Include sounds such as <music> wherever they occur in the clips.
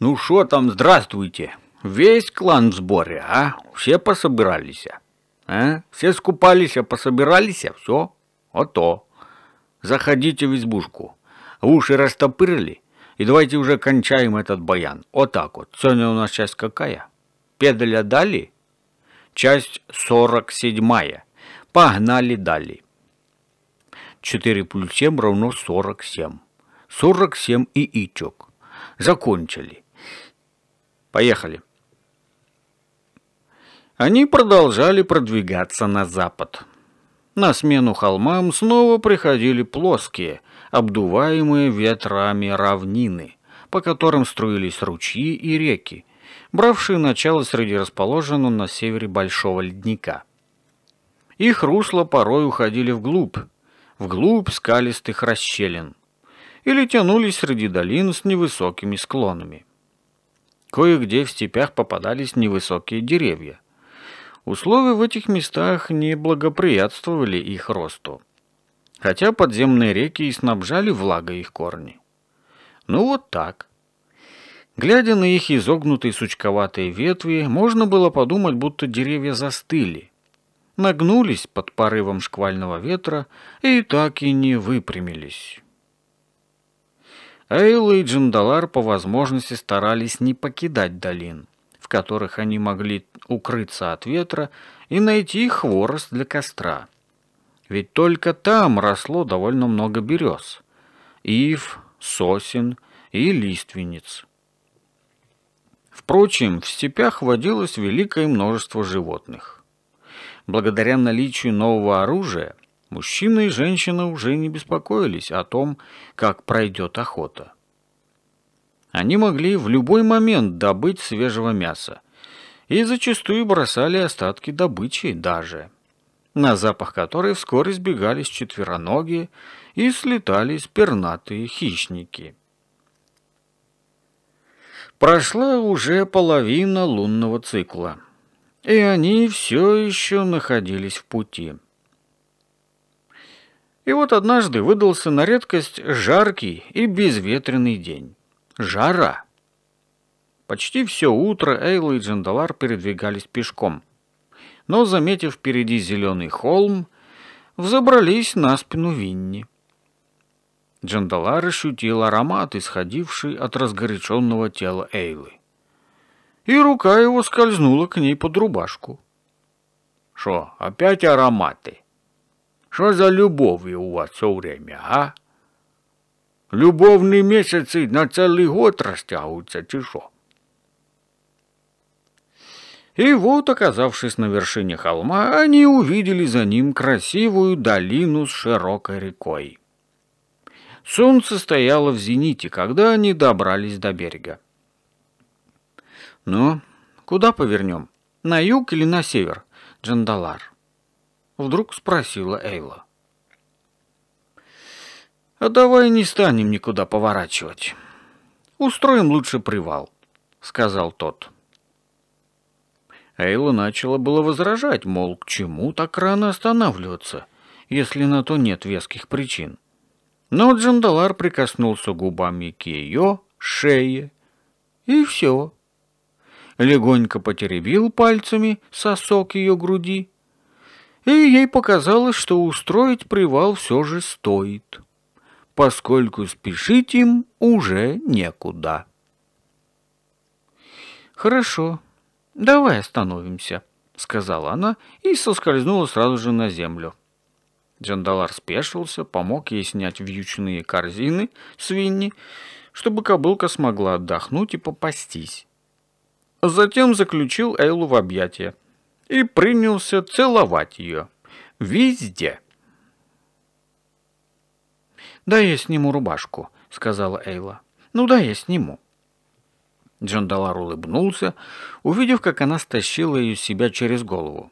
Ну что там, здравствуйте. Весь клан в сборе, а? Все пособирались. А? Все скупались, а пособирались, а все. А то. Заходите в избушку. Уши растопырили. И давайте уже кончаем этот баян. Вот так вот. Сегодня у нас часть какая? Педаля дали? Часть 47. Погнали дали. 4 плюс 7 равно 47. 47 и ичок. Закончили. Поехали. Они продолжали продвигаться на запад. На смену холмам снова приходили плоские, обдуваемые ветрами равнины, по которым струились ручьи и реки, бравшие начало среди расположенного на севере Большого ледника. Их русла порой уходили вглубь, вглубь скалистых расщелин, или тянулись среди долин с невысокими склонами. Кое-где в степях попадались невысокие деревья. Условия в этих местах не благоприятствовали их росту, хотя подземные реки и снабжали влагой их корни. Ну вот так. Глядя на их изогнутые сучковатые ветви, можно было подумать, будто деревья застыли, нагнулись под порывом шквального ветра и так и не выпрямились. Эйла и Джандалар по возможности старались не покидать долин, в которых они могли укрыться от ветра и найти хворост для костра. Ведь только там росло довольно много берез, ив, сосен и лиственниц. Впрочем, в степях водилось великое множество животных. Благодаря наличию нового оружия – Мужчина и женщина уже не беспокоились о том, как пройдет охота. Они могли в любой момент добыть свежего мяса и зачастую бросали остатки добычи даже, на запах которой вскоре сбегались четвероногие и слетались пернатые хищники. Прошла уже половина лунного цикла, и они все еще находились в пути – и вот однажды выдался на редкость жаркий и безветренный день. Жара. Почти все утро Эйла и Джандалар передвигались пешком. Но, заметив впереди зеленый холм, взобрались на спину Винни. Джандалар ощутил аромат, исходивший от разгоряченного тела Эйлы. И рука его скользнула к ней под рубашку. «Шо, опять ароматы?» Что за любові у вас все время, а? Любовні місяці на целый год растягиваются, чи що? И вот, оказавшись на вершине холма, они увидели за ним красивую долину с широкой рекой. Солнце стояло в зените, когда они добрались до берега. «Ну, куда повернем? На юг или на север, Джандалар?» Вдруг спросила Эйла. «А давай не станем никуда поворачивать. Устроим лучше привал», — сказал тот. Эйла начала было возражать, мол, к чему так рано останавливаться, если на то нет веских причин. Но Джандалар прикоснулся губами к ее шее, и все. Легонько потеребил пальцами сосок ее груди и ей показалось, что устроить привал все же стоит, поскольку спешить им уже некуда. «Хорошо, давай остановимся», — сказала она и соскользнула сразу же на землю. Джандалар спешился, помог ей снять вьючные корзины свиньи, чтобы кобылка смогла отдохнуть и попастись. Затем заключил Эйлу в объятия — и принялся целовать ее. Везде. «Да я сниму рубашку», — сказала Эйла. «Ну да, я сниму». Джон Далар улыбнулся, увидев, как она стащила ее себя через голову,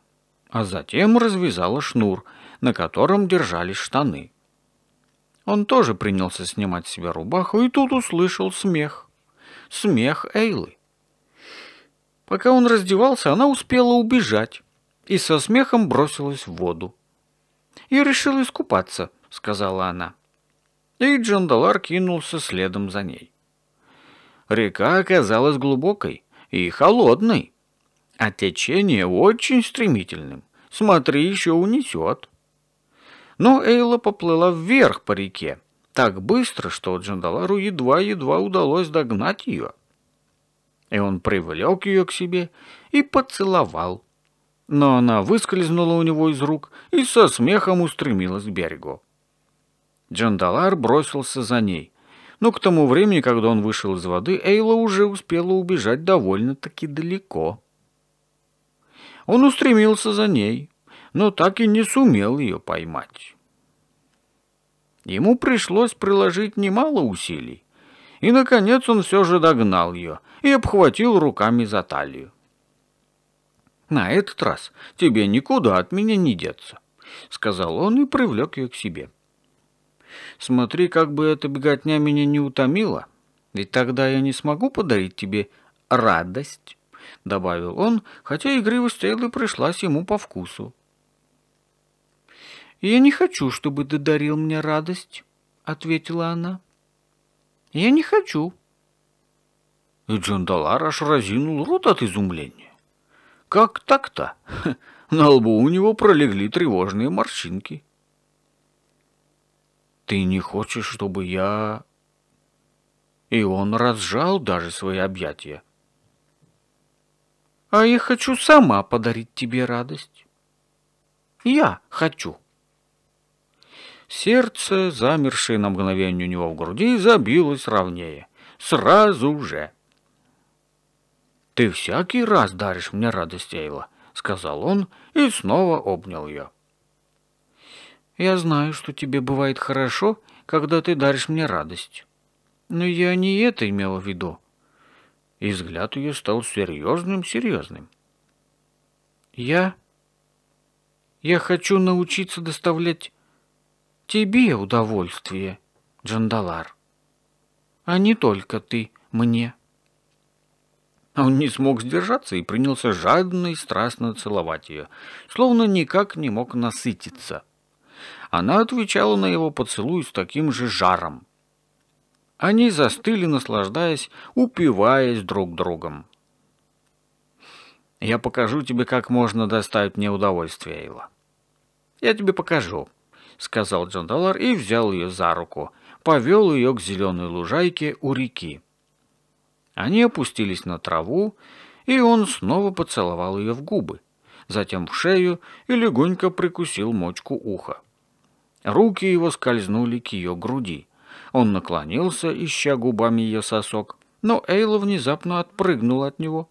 а затем развязала шнур, на котором держались штаны. Он тоже принялся снимать с себя рубаху и тут услышал смех. Смех Эйлы. Пока он раздевался, она успела убежать и со смехом бросилась в воду. «Я решила искупаться», — сказала она. И Джандалар кинулся следом за ней. Река оказалась глубокой и холодной, а течение очень стремительным. Смотри, еще унесет. Но Эйла поплыла вверх по реке так быстро, что Джандалару едва-едва удалось догнать ее и он привлек ее к себе и поцеловал. Но она выскользнула у него из рук и со смехом устремилась к берегу. Джандалар бросился за ней, но к тому времени, когда он вышел из воды, Эйла уже успела убежать довольно-таки далеко. Он устремился за ней, но так и не сумел ее поймать. Ему пришлось приложить немало усилий, и, наконец, он все же догнал ее и обхватил руками за талию. «На этот раз тебе никуда от меня не деться», — сказал он и привлек ее к себе. «Смотри, как бы эта беготня меня не утомила, ведь тогда я не смогу подарить тебе радость», — добавил он, хотя игривость Тейлы пришлась ему по вкусу. «Я не хочу, чтобы ты дарил мне радость», — ответила она. Я не хочу. И Джандалар аж разинул рот от изумления. Как так-то? <laughs> На лбу у него пролегли тревожные морщинки. Ты не хочешь, чтобы я... И он разжал даже свои объятия. А я хочу сама подарить тебе радость. Я хочу. Сердце, замершее на мгновение у него в груди, забилось ровнее. Сразу же. «Ты всякий раз даришь мне радость, Эйла», — сказал он и снова обнял ее. «Я знаю, что тебе бывает хорошо, когда ты даришь мне радость. Но я не это имела в виду». И взгляд ее стал серьезным-серьезным. «Я... я хочу научиться доставлять тебе удовольствие, Джандалар, а не только ты мне». Он не смог сдержаться и принялся жадно и страстно целовать ее, словно никак не мог насытиться. Она отвечала на его поцелуй с таким же жаром. Они застыли, наслаждаясь, упиваясь друг другом. «Я покажу тебе, как можно доставить мне удовольствие, Эйла. Я тебе покажу», — сказал Джон Джандалар и взял ее за руку, повел ее к зеленой лужайке у реки. Они опустились на траву, и он снова поцеловал ее в губы, затем в шею и легонько прикусил мочку уха. Руки его скользнули к ее груди. Он наклонился, ища губами ее сосок, но Эйла внезапно отпрыгнула от него.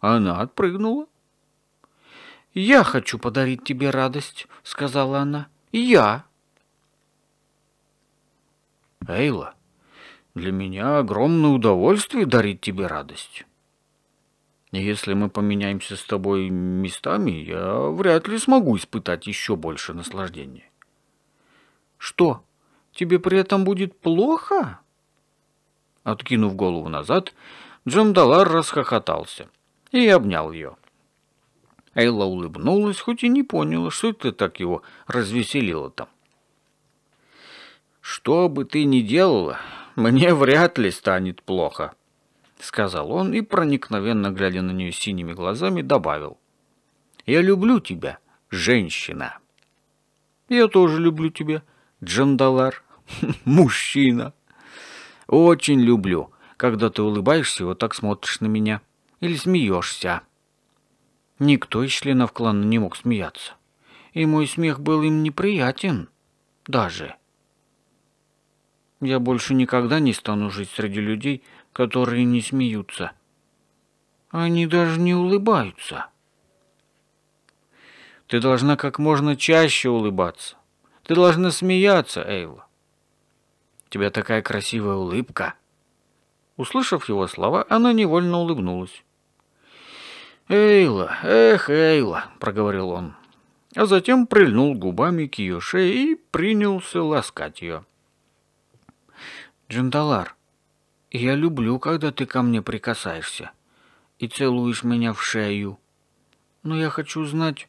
Она отпрыгнула. «Я хочу подарить тебе радость», — сказала она. Я. Эйла, для меня огромное удовольствие дарить тебе радость. Если мы поменяемся с тобой местами, я вряд ли смогу испытать еще больше наслаждения. Что, тебе при этом будет плохо? Откинув голову назад, Джамдалар расхохотался и обнял ее. Элла улыбнулась, хоть и не поняла, что это так его развеселило там. «Что бы ты ни делала, мне вряд ли станет плохо», — сказал он и, проникновенно глядя на нее синими глазами, добавил. «Я люблю тебя, женщина». «Я тоже люблю тебя, Джандалар, <laughs> мужчина». «Очень люблю, когда ты улыбаешься и вот так смотришь на меня. Или смеешься». Никто из членов клана не мог смеяться. И мой смех был им неприятен. Даже. Я больше никогда не стану жить среди людей, которые не смеются. Они даже не улыбаются. Ты должна как можно чаще улыбаться. Ты должна смеяться, Эйла. У тебя такая красивая улыбка. Услышав его слова, она невольно улыбнулась. «Эйла, эх, Эйла», — проговорил он, а затем прильнул губами к ее шее и принялся ласкать ее. «Джандалар, я люблю, когда ты ко мне прикасаешься и целуешь меня в шею. Но я хочу знать,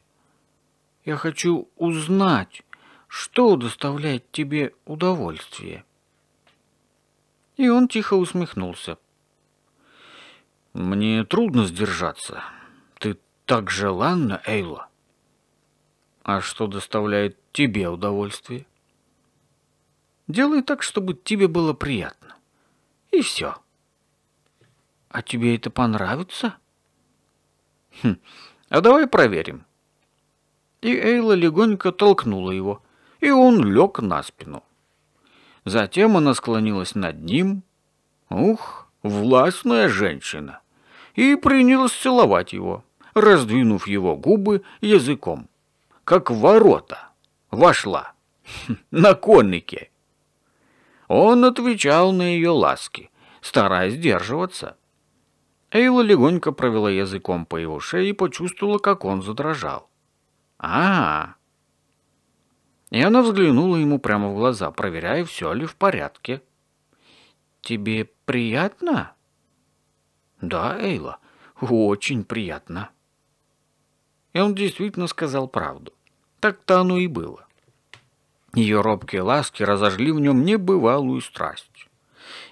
я хочу узнать, что доставляет тебе удовольствие». И он тихо усмехнулся. «Мне трудно сдержаться», так желанно, Эйла. А что доставляет тебе удовольствие? Делай так, чтобы тебе было приятно. И все. А тебе это понравится? Хм, а давай проверим. И Эйла легонько толкнула его, и он лег на спину. Затем она склонилась над ним. Ух, властная женщина. И принялась целовать его раздвинув его губы языком. Как ворота. Вошла. <laughs> На коннике. Он отвечал на ее ласки, стараясь сдерживаться. Эйла легонько провела языком по его шее и почувствовала, как он задрожал. а, -а, -а. И она взглянула ему прямо в глаза, проверяя, все ли в порядке. «Тебе приятно?» «Да, Эйла, очень приятно». И он действительно сказал правду. Так-то оно и было. Ее робкие ласки разожгли в нем небывалую страсть.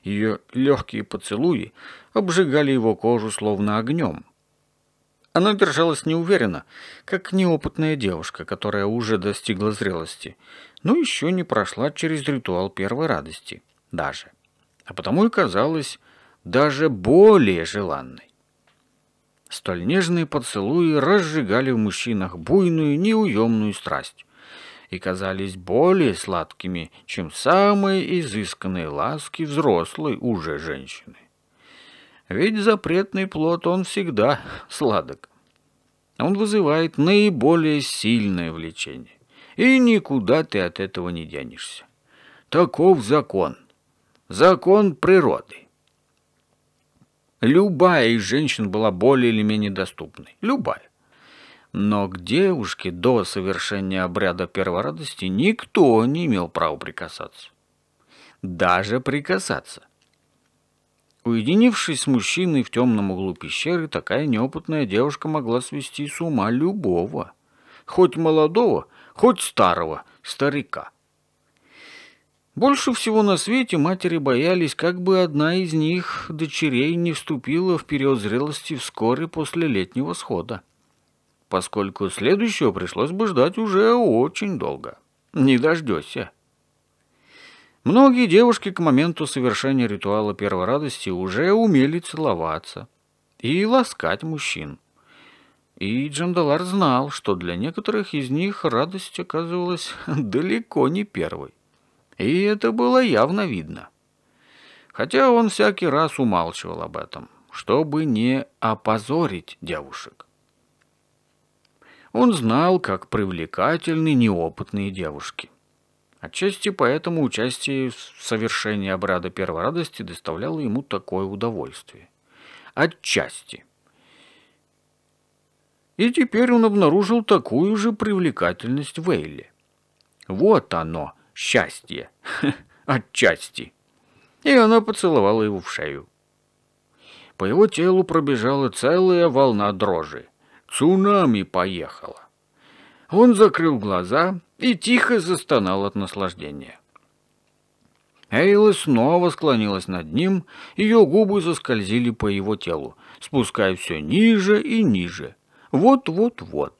Ее легкие поцелуи обжигали его кожу словно огнем. Она держалась неуверенно, как неопытная девушка, которая уже достигла зрелости, но еще не прошла через ритуал первой радости даже, а потому и казалась даже более желанной. Столь нежные поцелуи разжигали в мужчинах буйную, неуемную страсть и казались более сладкими, чем самые изысканные ласки взрослой уже женщины. Ведь запретный плод, он всегда <laughs> сладок. Он вызывает наиболее сильное влечение, и никуда ты от этого не денешься. Таков закон, закон природы. Любая из женщин была более или менее доступной. Любая. Но к девушке до совершения обряда первородности никто не имел права прикасаться. Даже прикасаться. Уединившись с мужчиной в темном углу пещеры, такая неопытная девушка могла свести с ума любого. Хоть молодого, хоть старого старика. Больше всего на свете матери боялись, как бы одна из них, дочерей, не вступила в период зрелости вскоре после летнего схода, поскольку следующего пришлось бы ждать уже очень долго. Не дождешься. Многие девушки к моменту совершения ритуала первой радости уже умели целоваться и ласкать мужчин. И Джандалар знал, что для некоторых из них радость оказывалась далеко не первой. И это было явно видно. Хотя он всякий раз умалчивал об этом, чтобы не опозорить девушек. Он знал, как привлекательны неопытные девушки. Отчасти поэтому участие в совершении обряда первой радости доставляло ему такое удовольствие. Отчасти. И теперь он обнаружил такую же привлекательность в Эйле. Вот оно, счастье. <laughs> Отчасти. И она поцеловала его в шею. По его телу пробежала целая волна дрожи. Цунами поехала. Он закрыл глаза и тихо застонал от наслаждения. Эйла снова склонилась над ним, ее губы заскользили по его телу, спуская все ниже и ниже. Вот-вот-вот.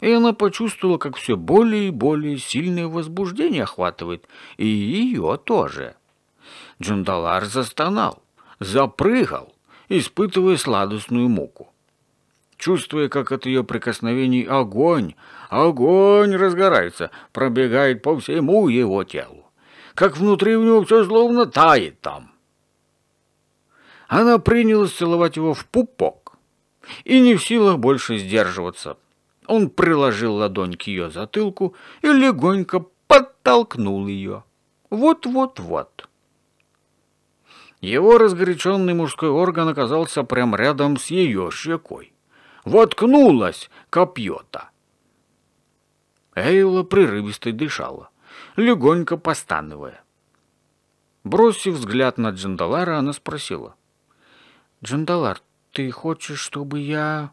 И она почувствовала, как все более и более сильное возбуждение охватывает, и ее тоже. Джундалар застонал, запрыгал, испытывая сладостную муку. Чувствуя, как от ее прикосновений огонь, огонь разгорается, пробегает по всему его телу, как внутри у него все словно тает там. Она принялась целовать его в пупок и не в силах больше сдерживаться – он приложил ладонь к ее затылку и легонько подтолкнул ее. Вот-вот-вот. Его разгоряченный мужской орган оказался прямо рядом с ее щекой. Воткнулась, копье-то. Эйла прерывисто дышала, легонько постанывая. Бросив взгляд на Джандалара, она спросила. «Джандалар, ты хочешь, чтобы я...»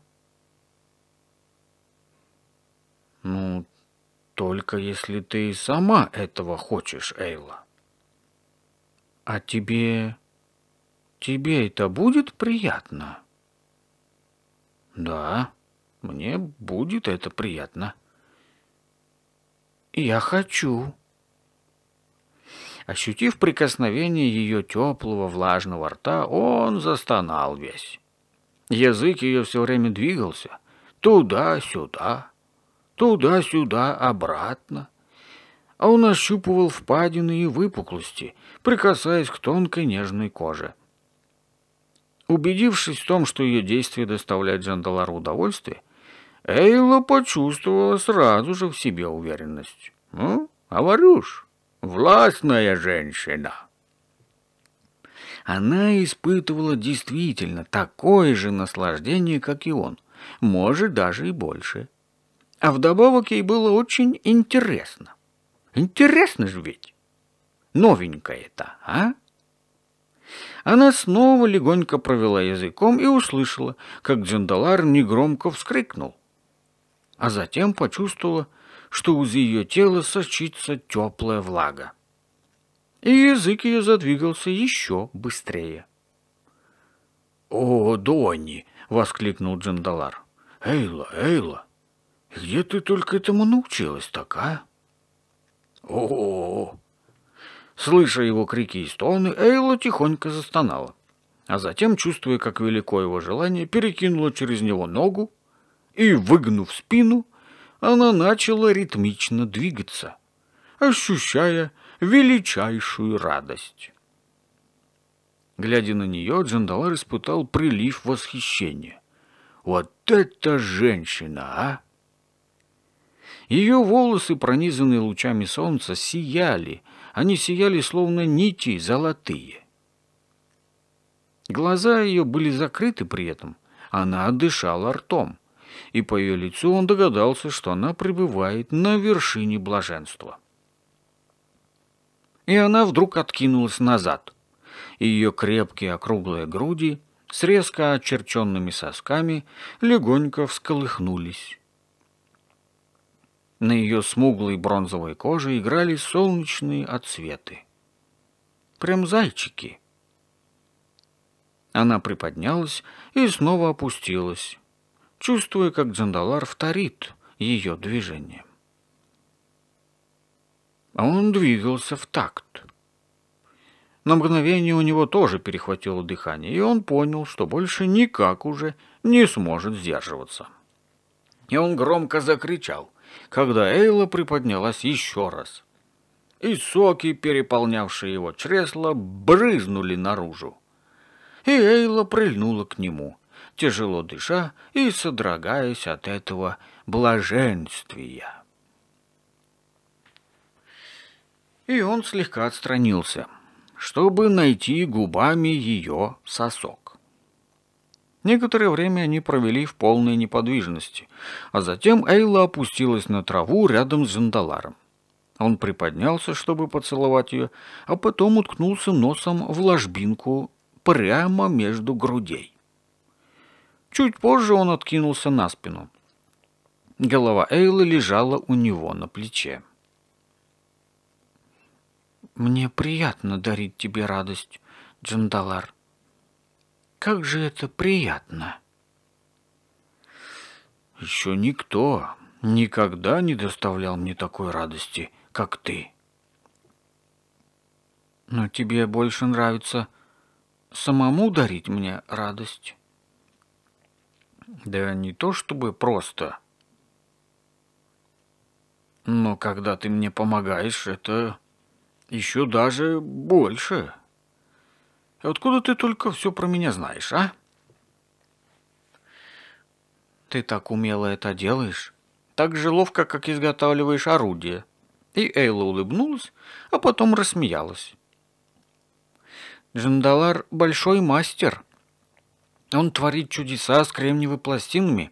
Ну, только если ты сама этого хочешь, Эйла. А тебе... тебе это будет приятно? Да, мне будет это приятно. Я хочу. Ощутив прикосновение ее теплого влажного рта, он застонал весь. Язык ее все время двигался туда-сюда, туда-сюда, обратно. А он ощупывал впадины и выпуклости, прикасаясь к тонкой нежной коже. Убедившись в том, что ее действия доставляют Джандалару удовольствие, Эйла почувствовала сразу же в себе уверенность. «Ну, а Варюш, властная женщина!» Она испытывала действительно такое же наслаждение, как и он, может, даже и больше – а вдобавок ей было очень интересно. Интересно же ведь. новенькое это, а? Она снова легонько провела языком и услышала, как Джандалар негромко вскрикнул. А затем почувствовала, что из ее тела сочится теплая влага. И язык ее задвигался еще быстрее. «О, Донни!» — воскликнул Джандалар. «Эйла, Эйла, где ты только этому научилась такая? О, -о, -о. Слыша его крики и стоны, Эйла тихонько застонала, а затем, чувствуя, как велико его желание, перекинула через него ногу и, выгнув спину, она начала ритмично двигаться, ощущая величайшую радость. Глядя на нее, Джандалар испытал прилив восхищения. «Вот это женщина, а!» Ее волосы, пронизанные лучами солнца, сияли. Они сияли, словно нити золотые. Глаза ее были закрыты при этом. Она дышала ртом. И по ее лицу он догадался, что она пребывает на вершине блаженства. И она вдруг откинулась назад. Ее крепкие округлые груди с резко очерченными сосками легонько всколыхнулись. На ее смуглой бронзовой коже играли солнечные отсветы. Прям зайчики. Она приподнялась и снова опустилась, чувствуя, как Джандалар вторит ее движение. А он двигался в такт. На мгновение у него тоже перехватило дыхание, и он понял, что больше никак уже не сможет сдерживаться. И он громко закричал когда Эйла приподнялась еще раз. И соки, переполнявшие его чресло, брызнули наружу. И Эйла прильнула к нему, тяжело дыша и содрогаясь от этого блаженствия. И он слегка отстранился, чтобы найти губами ее сосок. Некоторое время они провели в полной неподвижности, а затем Эйла опустилась на траву рядом с Жандаларом. Он приподнялся, чтобы поцеловать ее, а потом уткнулся носом в ложбинку прямо между грудей. Чуть позже он откинулся на спину. Голова Эйлы лежала у него на плече. «Мне приятно дарить тебе радость, Джандалар», как же это приятно! Еще никто никогда не доставлял мне такой радости, как ты. Но тебе больше нравится самому дарить мне радость. Да не то чтобы просто. Но когда ты мне помогаешь, это еще даже больше. Откуда ты только все про меня знаешь, а? Ты так умело это делаешь. Так же ловко, как изготавливаешь орудие. И Эйла улыбнулась, а потом рассмеялась. Джандалар — большой мастер. Он творит чудеса с кремниевыми пластинами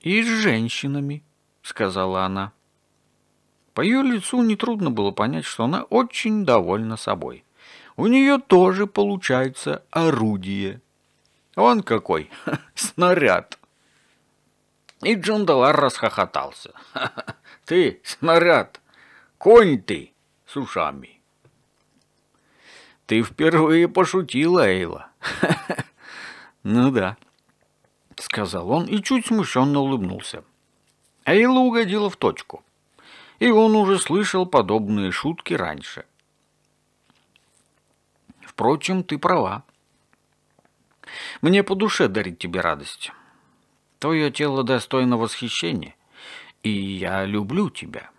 и с женщинами, — сказала она. По ее лицу нетрудно было понять, что она очень довольна собой. — у нее тоже получается орудие. Он какой, <laughs> снаряд. И Джундалар расхохотался. <laughs> Ты, снаряд, конь ты с ушами. Ты впервые пошутила, Эйла. <laughs> Ну да, сказал он и чуть смущенно улыбнулся. Эйла угодила в точку. И он уже слышал подобные шутки раньше. Впрочем, ты права. Мне по душе дарить тебе радость. Твое тело достойно восхищения, и я люблю тебя.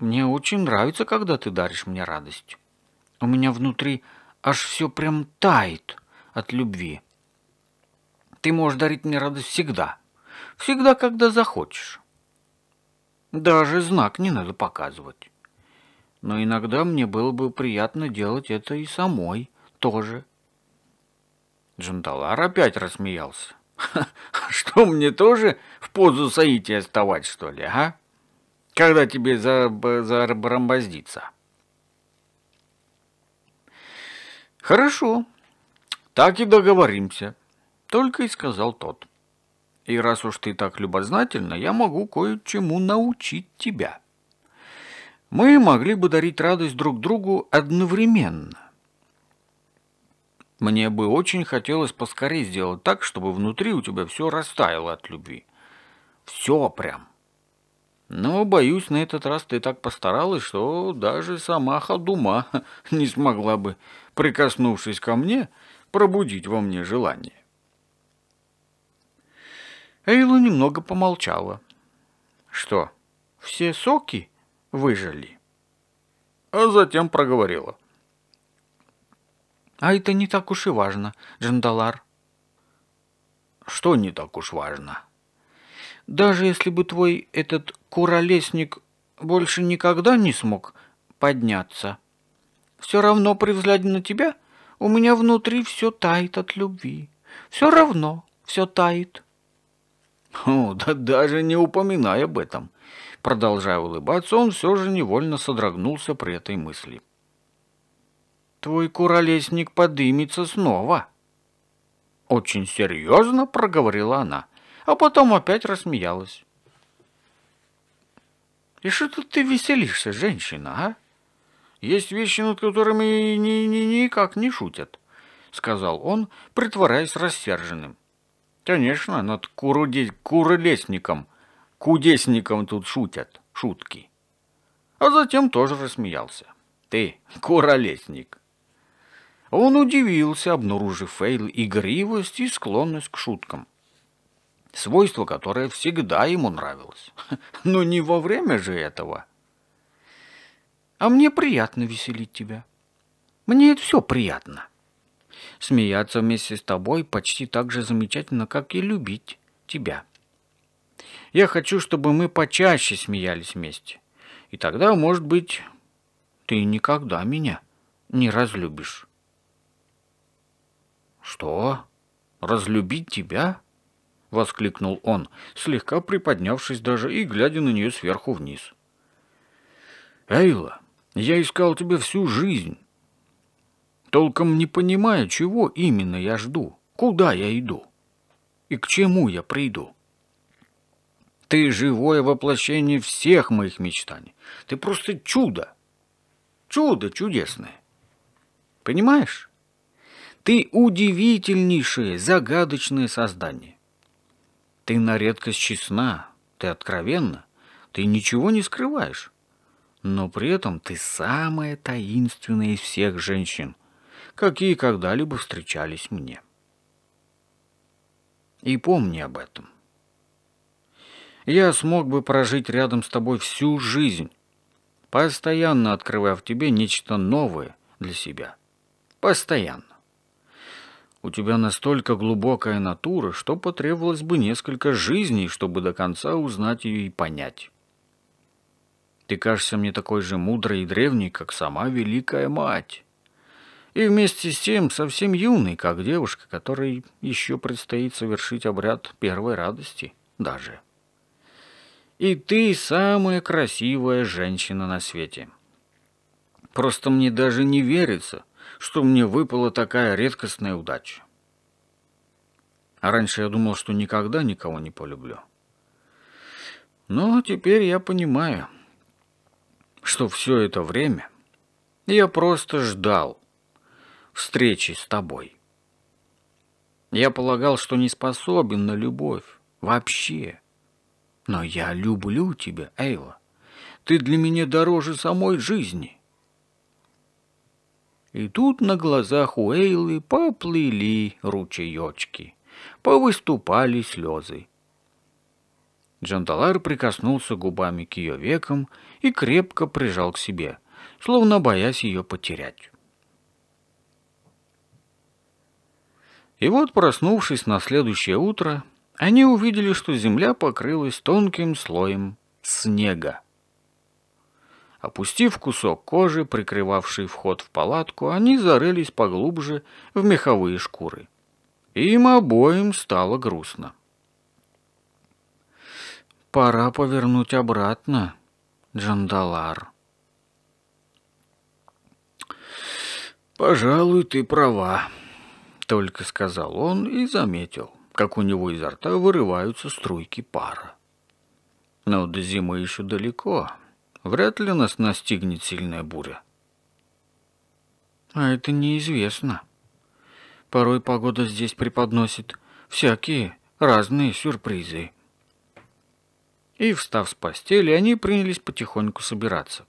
Мне очень нравится, когда ты даришь мне радость. У меня внутри аж все прям тает от любви. Ты можешь дарить мне радость всегда. Всегда, когда захочешь. Даже знак не надо показывать но иногда мне было бы приятно делать это и самой тоже. Джанталар опять рассмеялся. «Что, мне тоже в позу саити вставать, что ли, а? Когда тебе забрамбоздиться?» «Хорошо, так и договоримся», — только и сказал тот. «И раз уж ты так любознательна, я могу кое-чему научить тебя» мы могли бы дарить радость друг другу одновременно. Мне бы очень хотелось поскорее сделать так, чтобы внутри у тебя все растаяло от любви. Все прям. Но, боюсь, на этот раз ты так постаралась, что даже сама Ходума <laughs> не смогла бы, прикоснувшись ко мне, пробудить во мне желание. Эйла немного помолчала. «Что, все соки?» выжили. А затем проговорила. А это не так уж и важно, Джандалар. Что не так уж важно? Даже если бы твой этот куролесник больше никогда не смог подняться, все равно при взгляде на тебя у меня внутри все тает от любви. Все равно все тает. О, да даже не упоминай об этом. Продолжая улыбаться, он все же невольно содрогнулся при этой мысли. «Твой куролесник подымется снова!» Очень серьезно проговорила она, а потом опять рассмеялась. «И что тут ты веселишься, женщина, а? Есть вещи, над которыми ни -ни никак не шутят», — сказал он, притворяясь рассерженным. «Конечно, над куролесником Кудесникам тут шутят, шутки. А затем тоже рассмеялся. Ты королесник. Он удивился, обнаружив Фейл игривость и склонность к шуткам. Свойство, которое всегда ему нравилось. <laughs> Но не во время же этого. А мне приятно веселить тебя. Мне это все приятно. Смеяться вместе с тобой почти так же замечательно, как и любить тебя. Я хочу, чтобы мы почаще смеялись вместе. И тогда, может быть, ты никогда меня не разлюбишь. Что? Разлюбить тебя? воскликнул он, слегка приподнявшись даже и глядя на нее сверху вниз. Эйла, я искал тебя всю жизнь. Толком не понимаю, чего именно я жду, куда я иду и к чему я приду. Ты живое воплощение всех моих мечтаний. Ты просто чудо. Чудо чудесное. Понимаешь? Ты удивительнейшее, загадочное создание. Ты на редкость честна, ты откровенна, ты ничего не скрываешь. Но при этом ты самая таинственная из всех женщин, какие когда-либо встречались мне. И помни об этом я смог бы прожить рядом с тобой всю жизнь, постоянно открывая в тебе нечто новое для себя. Постоянно. У тебя настолько глубокая натура, что потребовалось бы несколько жизней, чтобы до конца узнать ее и понять. Ты кажешься мне такой же мудрой и древней, как сама Великая Мать. И вместе с тем совсем юной, как девушка, которой еще предстоит совершить обряд первой радости даже. — и ты самая красивая женщина на свете. Просто мне даже не верится, что мне выпала такая редкостная удача. А раньше я думал, что никогда никого не полюблю. Но теперь я понимаю, что все это время я просто ждал встречи с тобой. Я полагал, что не способен на любовь вообще. Но я люблю тебя, Эйла. Ты для меня дороже самой жизни. И тут на глазах у Эйлы поплыли ручеечки, повыступали слезы. Джандалар прикоснулся губами к ее векам и крепко прижал к себе, словно боясь ее потерять. И вот, проснувшись на следующее утро, они увидели, что земля покрылась тонким слоем снега. Опустив кусок кожи, прикрывавший вход в палатку, они зарылись поглубже в меховые шкуры. Им обоим стало грустно. «Пора повернуть обратно, Джандалар». «Пожалуй, ты права», — только сказал он и заметил как у него изо рта вырываются струйки пара. Но до зимы еще далеко. Вряд ли нас настигнет сильная буря. А это неизвестно. Порой погода здесь преподносит всякие разные сюрпризы. И, встав с постели, они принялись потихоньку собираться.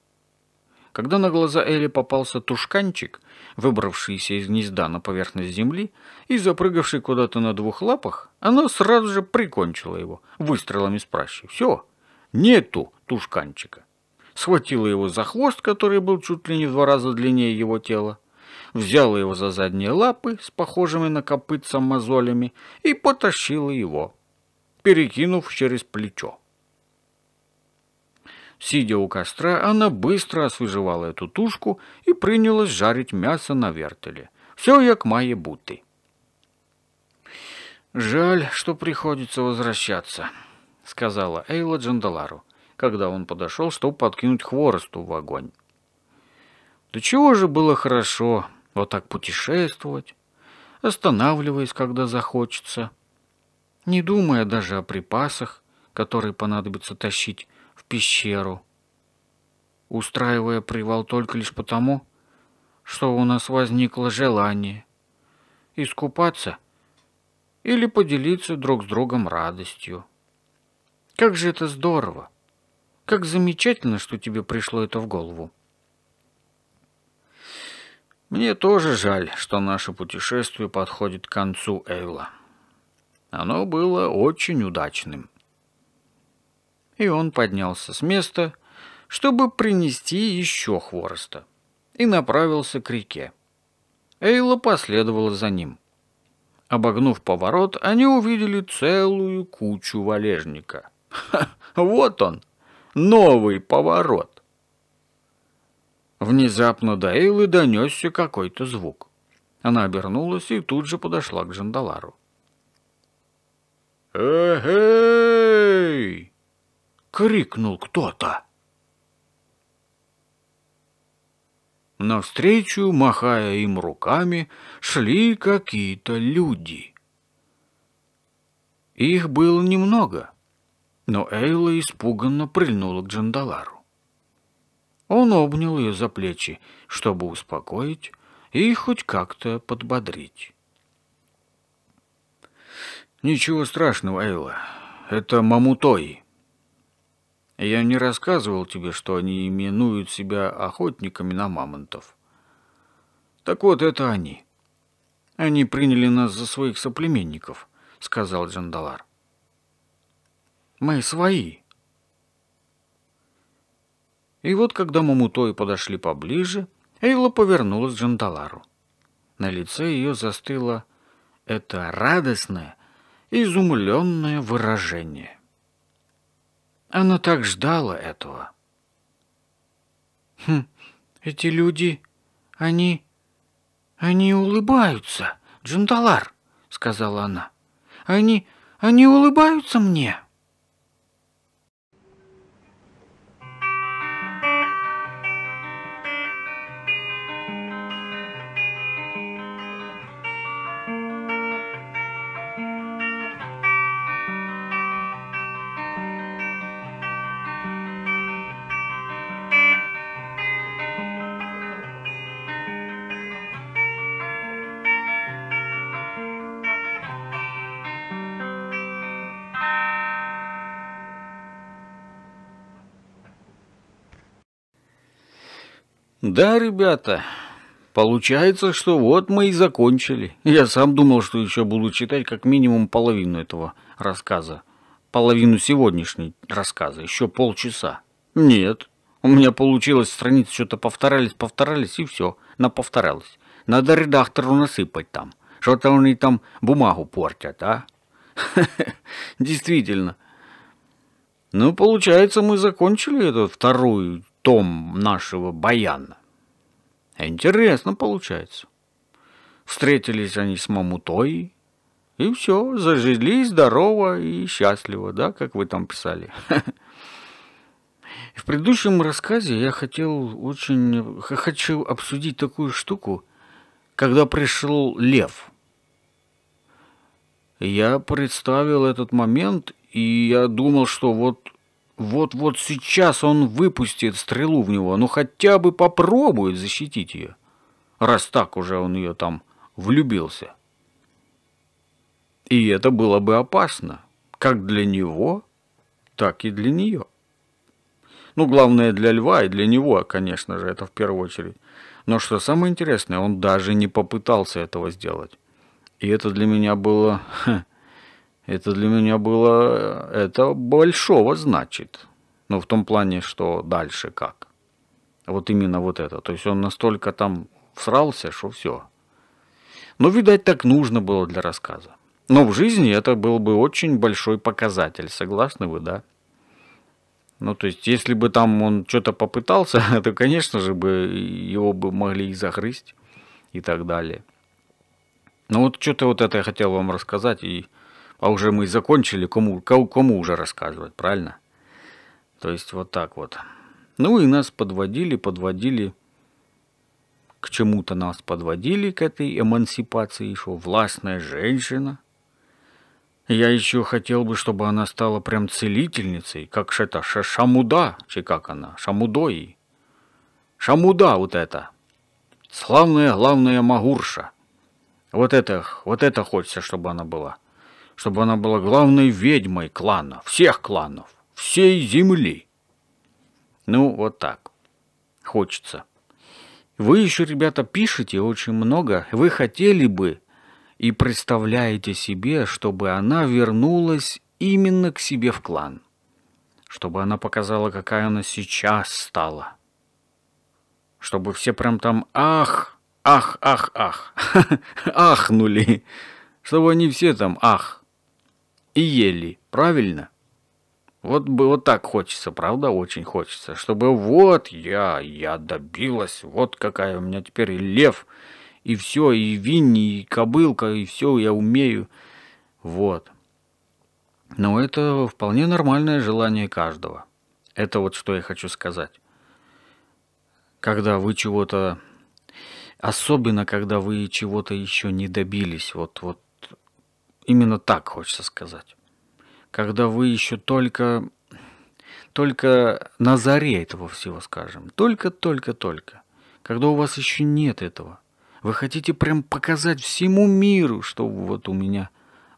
Когда на глаза Элли попался тушканчик, выбравшийся из гнезда на поверхность земли и запрыгавший куда-то на двух лапах, она сразу же прикончила его выстрелами с пращи. Все, нету тушканчика. Схватила его за хвост, который был чуть ли не в два раза длиннее его тела, взяла его за задние лапы с похожими на копытца мозолями и потащила его, перекинув через плечо. Сидя у костра, она быстро освежевала эту тушку и принялась жарить м'ясо на вертеле. Все як має буты. «Жаль, что приходится возвращаться», — сказала Эйла Джандалару, когда он подошел, чтобы подкинуть хворосту в огонь. «Да чего же было хорошо вот так путешествовать, останавливаясь, когда захочется, не думая даже о припасах, которые понадобится тащить, пещеру, устраивая привал только лишь потому, что у нас возникло желание искупаться или поделиться друг с другом радостью. Как же это здорово! Как замечательно, что тебе пришло это в голову. Мне тоже жаль, что наше путешествие подходит к концу Эйла. Оно было очень удачным и он поднялся с места, чтобы принести еще хвороста, и направился к реке. Эйла последовала за ним. Обогнув поворот, они увидели целую кучу валежника. Ха, вот он, новый поворот. Внезапно до Эйлы донесся какой-то звук. Она обернулась и тут же подошла к Джандалару. «Эй!» крикнул кто-то. Навстречу, махая им руками, шли какие-то люди. Их было немного, но Эйла испуганно прильнула к Джандалару. Он обнял ее за плечи, чтобы успокоить и хоть как-то подбодрить. «Ничего страшного, Эйла. Это Мамутой. Я не рассказывал тебе, что они именуют себя охотниками на мамонтов. Так вот, это они. Они приняли нас за своих соплеменников, сказал Джандалар. Мы свои. И вот, когда мамутои подошли поближе, Эйла повернулась к Джандалару. На лице ее застыло это радостное, изумленное выражение. Она так ждала этого. Хм, эти люди, они... они улыбаются, Джандалар, сказала она. Они... они улыбаются мне. «Да, ребята, получается, что вот мы и закончили. Я сам думал, что еще буду читать как минимум половину этого рассказа. Половину сегодняшней рассказа, еще полчаса. Нет, у меня получилось, страницы что-то повторялись, повторялись и все, наповторялось. Надо редактору насыпать там. Что-то они там бумагу портят, а? <laughs> Действительно. Ну, получается, мы закончили этот второй том нашего баяна. Интересно получается. Встретились они с Мамутоей, и все, зажили здорово и счастливо, да, как вы там писали. <laughs> В предыдущем рассказе я хотел очень хочу обсудить такую штуку, когда пришел лев. Я представил этот момент, и я думал, что вот вот-вот сейчас он выпустит стрелу в него, но ну, хотя бы попробует защитить ее, раз так уже он ее там влюбился. И это было бы опасно, как для него, так и для нее. Ну, главное для льва и для него, конечно же, это в первую очередь. Но что самое интересное, он даже не попытался этого сделать. И это для меня было <laughs> Это для меня было... Это большого значит. Но в том плане, что дальше как. Вот именно вот это. То есть он настолько там всрался, что все. Но, ну, видать, так нужно было для рассказа. Но в жизни это был бы очень большой показатель. Согласны вы, да? Ну, то есть, если бы там он что-то попытался, <laughs> то, конечно же, бы его бы могли и загрызть и так далее. Ну, вот что-то вот это я хотел вам рассказать и а уже мы закончили, кому, кому уже рассказывать, правильно? То есть вот так вот. Ну и нас подводили, подводили, к чему-то нас подводили, к этой эмансипации, еще властная женщина. Я еще хотел бы, чтобы она стала прям целительницей, как это, шамуда, че как она, шамудой, Шамуда вот это. Славная, главная магурша. Вот это, вот это хочется, чтобы она была чтобы она была главной ведьмой клана, всех кланов, всей земли. Ну, вот так. Хочется. Вы еще, ребята, пишете очень много. Вы хотели бы и представляете себе, чтобы она вернулась именно к себе в клан. Чтобы она показала, какая она сейчас стала. Чтобы все прям там «ах», «ах», «ах», «ах», <laughs> ахнули. Чтобы они все там «ах», и ели, правильно? Вот бы вот так хочется, правда, очень хочется, чтобы вот я, я добилась, вот какая у меня теперь лев, и все, и Винни, и кобылка, и все, я умею. Вот. Но это вполне нормальное желание каждого. Это вот что я хочу сказать. Когда вы чего-то... Особенно, когда вы чего-то еще не добились. Вот, вот Именно так хочется сказать. Когда вы еще только, только на заре этого всего, скажем. Только, только, только. Когда у вас еще нет этого. Вы хотите прям показать всему миру, что вот у меня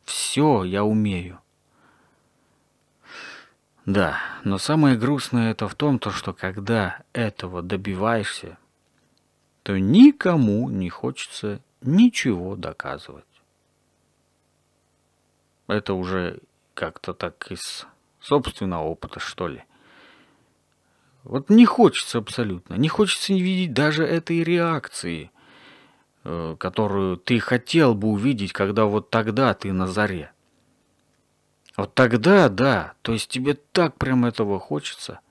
все, я умею. Да, но самое грустное это в том, то, что когда этого добиваешься, то никому не хочется ничего доказывать. Это уже как-то так из собственного опыта, что ли. Вот не хочется абсолютно, не хочется не видеть даже этой реакции, э, которую ты хотел бы увидеть, когда вот тогда ты на заре. Вот тогда, да, то есть тебе так прям этого хочется,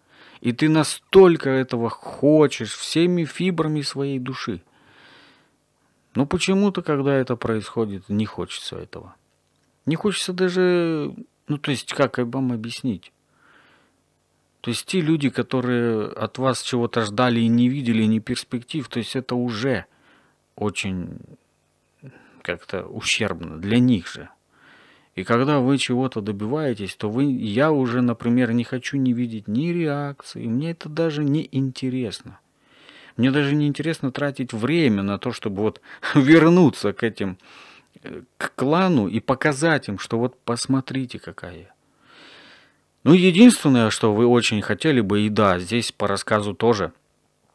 и ты настолько этого хочешь всеми фибрами своей души. Но ну, почему-то, когда это происходит, не хочется этого. Не хочется даже... Ну, то есть, как вам объяснить? То есть, те люди, которые от вас чего-то ждали и не видели, ни перспектив, то есть, это уже очень как-то ущербно для них же. И когда вы чего-то добиваетесь, то вы, я уже, например, не хочу не видеть ни реакции, мне это даже не интересно. Мне даже не интересно тратить время на то, чтобы вот <laughs> вернуться к этим к клану и показать им, что вот посмотрите какая я. Ну, единственное, что вы очень хотели бы, и да, здесь по рассказу тоже,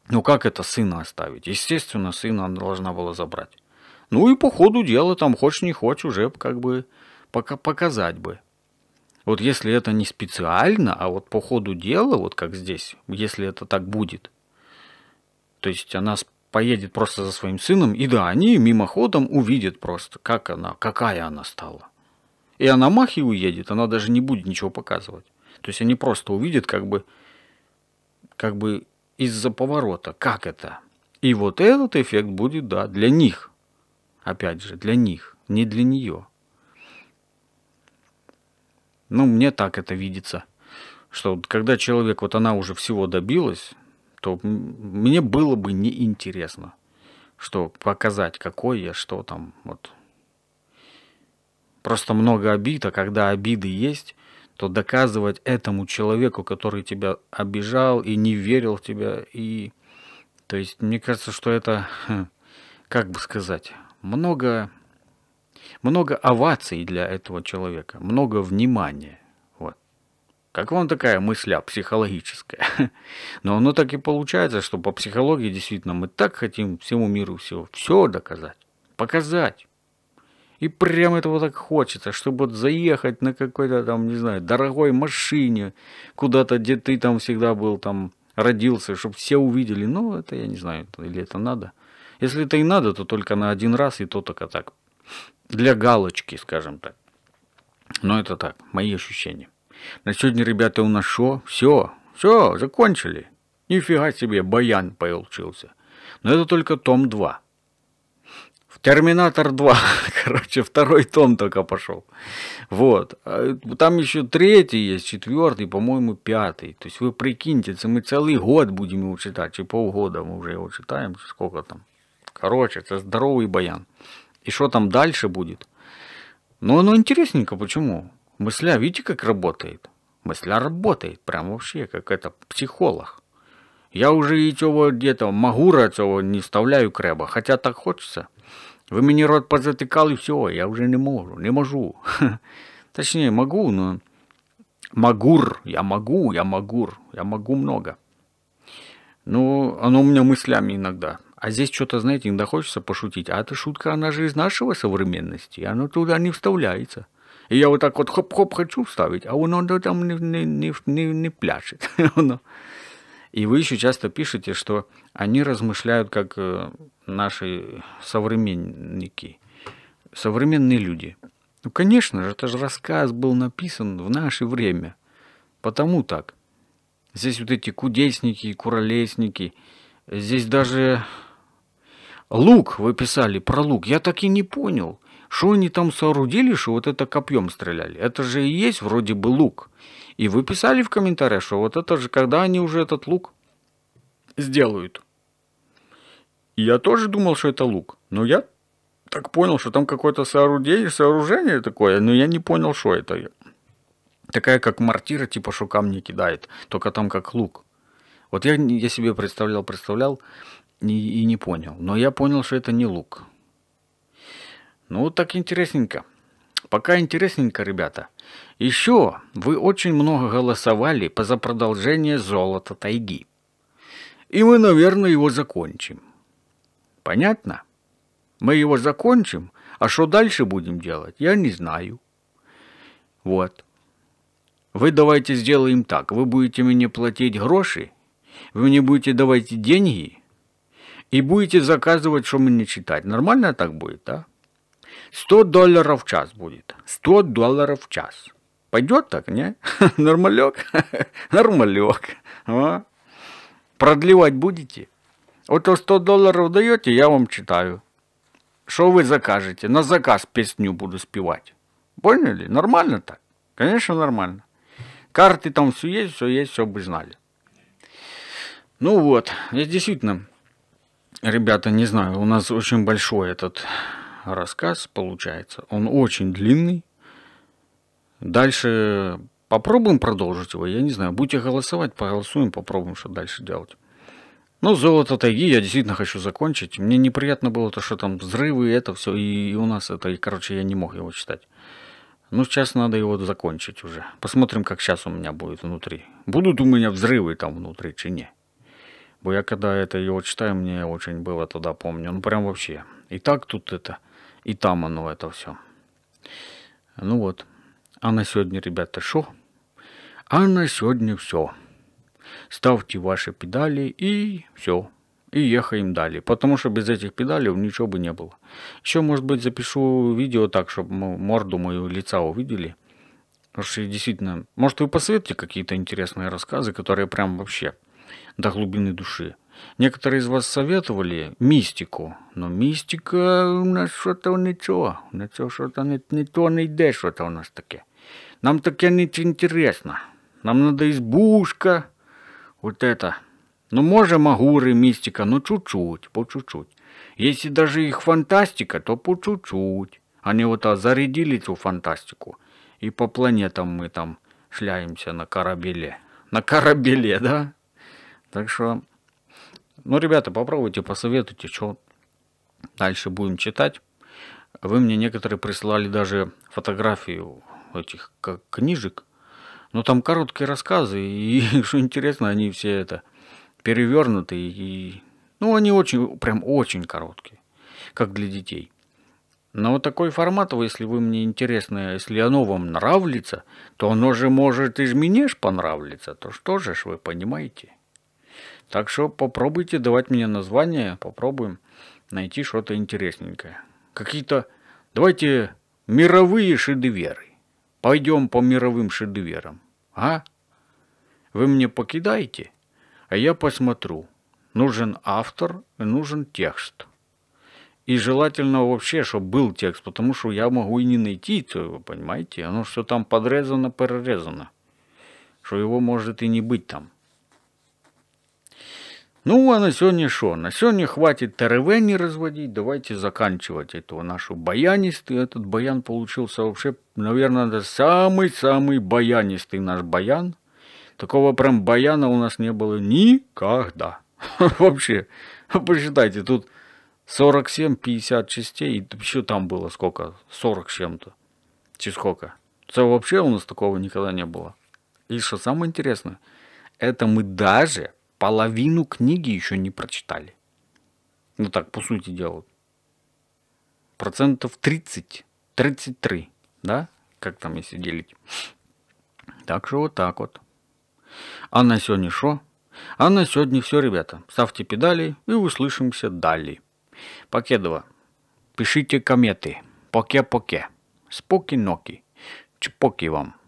ну как это сына оставить? Естественно, сына она должна была забрать. Ну и по ходу дела, там хочешь не хочешь, уже как бы пока показать бы. Вот если это не специально, а вот по ходу дела, вот как здесь, если это так будет, то есть она поедет просто за своим сыном, и да, они мимоходом увидят просто, как она, какая она стала. И она махи уедет, она даже не будет ничего показывать. То есть они просто увидят как бы, как бы из-за поворота, как это. И вот этот эффект будет, да, для них. Опять же, для них, не для нее. Ну, мне так это видится, что когда человек, вот она уже всего добилась, что мне было бы неинтересно, что показать, какой я, что там, вот. Просто много обид, а когда обиды есть, то доказывать этому человеку, который тебя обижал и не верил в тебя, и... То есть, мне кажется, что это, хм, как бы сказать, много, много оваций для этого человека, много внимания. Как вам такая мысля психологическая? <laughs> Но оно так и получается, что по психологии действительно мы так хотим всему миру все, все доказать, показать. И прям этого так хочется, чтобы вот заехать на какой-то там, не знаю, дорогой машине, куда-то, где ты там всегда был, там родился, чтобы все увидели. Ну, это я не знаю, или это надо. Если это и надо, то только на один раз, и то только так. Для галочки, скажем так. Но это так, мои ощущения. На сегодня, ребята, у нас шо? Все, все, закончили. Нифига себе, баян получился. Но это только том 2. В Терминатор 2, <laughs> короче, второй том только пошел. Вот. А, там еще третий есть, четвертый, по-моему, пятый. То есть вы прикиньте, мы целый год будем его читать, и полгода мы уже его читаем, сколько там. Короче, это здоровый баян. И что там дальше будет? Ну, оно интересненько, почему? Мысля, видите, как работает? Мысля работает, прям вообще, как это, психолог. Я уже и цього где-то магура этого не вставляю креба, хотя так хочется. Вы мне рот и все, я уже не могу, не могу. <laughs> Точнее, могу, но... Магур, я могу, я могур, я могу много. Ну, оно у меня мыслями иногда. А здесь что-то, знаете, иногда хочется пошутить. А эта шутка, она же из нашего современности, и она туда не вставляется. И я вот так вот хоп-хоп хочу вставить, а он, он там не, не, не, не, не пляшет. <laughs> Ну. И вы еще часто пишете, что они размышляют, как э, наши современники, современные люди. Ну, конечно же, это же рассказ был написан в наше время. Потому так. Здесь вот эти кудесники, куролесники. Здесь даже лук вы писали про лук. Я так и не понял – что они там соорудили, что вот это копьем стреляли? Это же и есть вроде бы лук. И вы писали в комментариях, что вот это же когда они уже этот лук сделают. И я тоже думал, что это лук. Но я так понял, что там какое-то сооружение, сооружение такое, но я не понял, что это. Такая как мортира, типа, что камни кидает, только там как лук. Вот я, я себе представлял, представлял и, и не понял. Но я понял, что это не лук. Ну, так интересненько. Пока интересненько, ребята. Еще вы очень много голосовали по за продолжение золота тайги. И мы, наверное, его закончим. Понятно? Мы его закончим, а что дальше будем делать, я не знаю. Вот. Вы давайте сделаем так. Вы будете мне платить гроши, вы мне будете давать деньги и будете заказывать, что мне читать. Нормально так будет, да? 100 долларов в час будет. 100 долларов в час. Пойдет так, не? <laughs> Нормалек? <laughs> Нормалек. А? Продлевать будете? Вот 100 долларов даете, я вам читаю. Что вы закажете? На заказ песню буду спевать. Поняли? Нормально так? Конечно, нормально. Карты там все есть, все есть, все бы знали. Ну вот, я действительно, ребята, не знаю, у нас очень большой этот рассказ получается. Он очень длинный. Дальше попробуем продолжить его. Я не знаю, будете голосовать, проголосуем, попробуем, что дальше делать. Но ну, «Золото тайги» я действительно хочу закончить. Мне неприятно было то, что там взрывы, это все, и, и у нас это, и, короче, я не мог его читать. Ну, сейчас надо его закончить уже. Посмотрим, как сейчас у меня будет внутри. Будут у меня взрывы там внутри, чи не. Бо я когда это его читаю, мне очень было тогда, помню, ну прям вообще. И так тут это и там оно это все. Ну вот. А на сегодня, ребята, шо? А на сегодня все. Ставьте ваши педали и все. И ехаем далее. Потому что без этих педалей ничего бы не было. Еще, может быть, запишу видео так, чтобы морду мою лица увидели. Потому что действительно, может вы посоветуете какие-то интересные рассказы, которые прям вообще до глубины души. Некоторые из вас советовали мистику, но мистика у нас что то не то, не то що-то не, не то не йде, что то у нас таке. Нам таке не интересно, Нам надо избушка, вот это. Ну, може, магури, мистика, но ну, чуть-чуть, по чуть-чуть. Если даже их фантастика, то по чуть-чуть. Они вот а, зарядили эту фантастику. И по планетам мы там шляемся на корабеле. На корабеле, да? Так что ну, ребята, попробуйте, посоветуйте, что дальше будем читать. Вы мне некоторые присылали даже фотографию этих как книжек. Но ну, там короткие рассказы, <laughs> и что интересно, они все это перевернуты. И, ну, они очень, прям очень короткие, как для детей. Но вот такой формат, если вы мне интересно, если оно вам нравится, то оно же может и мне ж понравится, то что же ж вы понимаете? Так что попробуйте давать мне название, попробуем найти что-то интересненькое. Какие-то, давайте, мировые шедеверы. Пойдем по мировым шедеверам. А? Вы мне покидаете, а я посмотрю. Нужен автор и нужен текст. И желательно вообще, чтобы был текст, потому что я могу и не найти его, понимаете? Оно все там подрезано, перерезано. Что его может и не быть там. Ну, а на сегодня что? На сегодня хватит теревени разводить, давайте заканчивать эту нашу баянист. этот баян получился вообще, наверное, самый-самый баянистый наш баян. Такого прям баяна у нас не было никогда. <laughs> Вообще, посчитайте, тут 47-50 частей, и еще там было сколько? 40 с чем-то. Чи сколько? Це вообще у нас такого никогда не было. И что самое интересное, это мы даже половину книги еще не прочитали. Ну так, по сути дела. Процентов 30, 33, да? Как там, если делить? Так что вот так вот. А на сегодня что? А на сегодня все, ребята. Ставьте педали и услышимся далее. Покедова. Пишите кометы. Поке-поке. Споки-ноки. Чпоки вам.